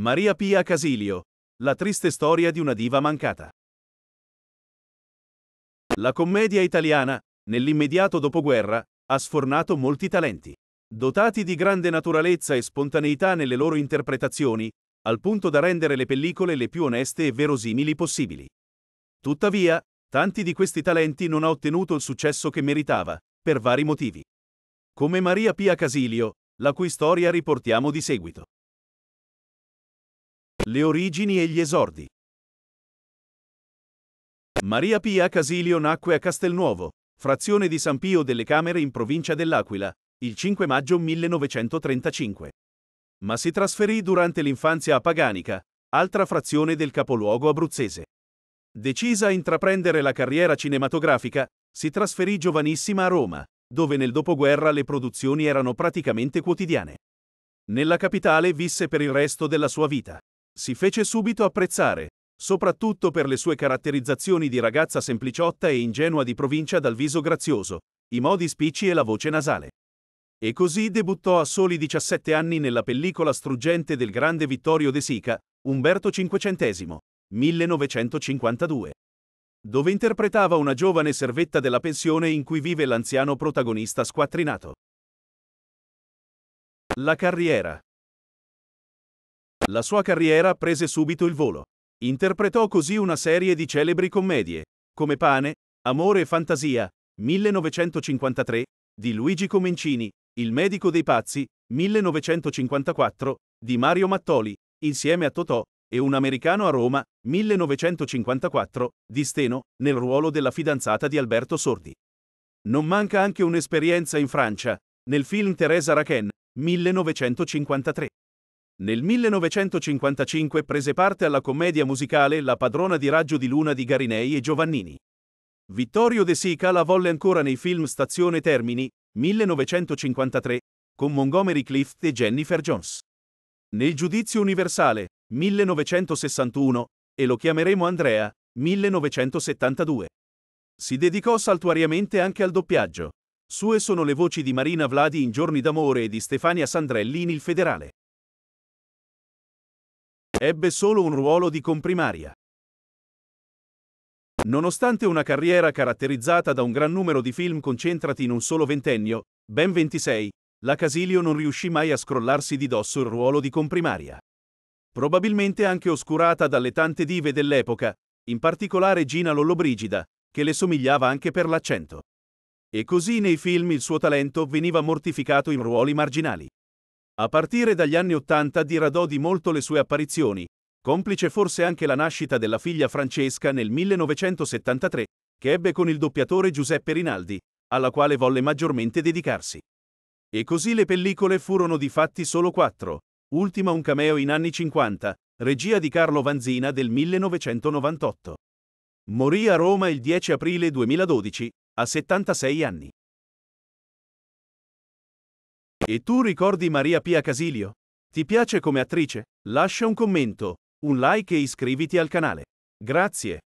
Maria Pia Casilio. La triste storia di una diva mancata. La commedia italiana, nell'immediato dopoguerra, ha sfornato molti talenti. Dotati di grande naturalezza e spontaneità nelle loro interpretazioni, al punto da rendere le pellicole le più oneste e verosimili possibili. Tuttavia, tanti di questi talenti non ha ottenuto il successo che meritava, per vari motivi. Come Maria Pia Casilio, la cui storia riportiamo di seguito. Le origini e gli esordi. Maria Pia Casilio nacque a Castelnuovo, frazione di San Pio delle Camere in provincia dell'Aquila, il 5 maggio 1935. Ma si trasferì durante l'infanzia a Paganica, altra frazione del capoluogo abruzzese. Decisa a intraprendere la carriera cinematografica, si trasferì giovanissima a Roma, dove nel dopoguerra le produzioni erano praticamente quotidiane. Nella capitale visse per il resto della sua vita. Si fece subito apprezzare, soprattutto per le sue caratterizzazioni di ragazza sempliciotta e ingenua di provincia dal viso grazioso, i modi spicci e la voce nasale. E così debuttò a soli 17 anni nella pellicola struggente del grande Vittorio De Sica, Umberto Cinquecentesimo, 1952, dove interpretava una giovane servetta della pensione in cui vive l'anziano protagonista squattrinato. La carriera la sua carriera prese subito il volo. Interpretò così una serie di celebri commedie, come Pane, Amore e Fantasia, 1953, di Luigi Comencini, Il medico dei pazzi, 1954, di Mario Mattoli, insieme a Totò, e Un americano a Roma, 1954, di Steno, nel ruolo della fidanzata di Alberto Sordi. Non manca anche un'esperienza in Francia, nel film Teresa Raken, 1953. Nel 1955 prese parte alla commedia musicale La padrona di raggio di luna di Garinei e Giovannini. Vittorio De Sica la volle ancora nei film Stazione Termini, 1953, con Montgomery Clift e Jennifer Jones. Nel Giudizio Universale, 1961, e lo chiameremo Andrea, 1972. Si dedicò saltuariamente anche al doppiaggio. Sue sono le voci di Marina Vladi in Giorni d'amore e di Stefania Sandrelli in Il Federale. Ebbe solo un ruolo di comprimaria. Nonostante una carriera caratterizzata da un gran numero di film concentrati in un solo ventennio, ben 26, la Casilio non riuscì mai a scrollarsi di dosso il ruolo di comprimaria. Probabilmente anche oscurata dalle tante dive dell'epoca, in particolare Gina Lollobrigida, che le somigliava anche per l'accento. E così nei film il suo talento veniva mortificato in ruoli marginali. A partire dagli anni Ottanta diradò di molto le sue apparizioni, complice forse anche la nascita della figlia Francesca nel 1973, che ebbe con il doppiatore Giuseppe Rinaldi, alla quale volle maggiormente dedicarsi. E così le pellicole furono di fatti solo quattro, ultima un cameo in anni 50, regia di Carlo Vanzina del 1998. Morì a Roma il 10 aprile 2012, a 76 anni. E tu ricordi Maria Pia Casilio? Ti piace come attrice? Lascia un commento, un like e iscriviti al canale. Grazie.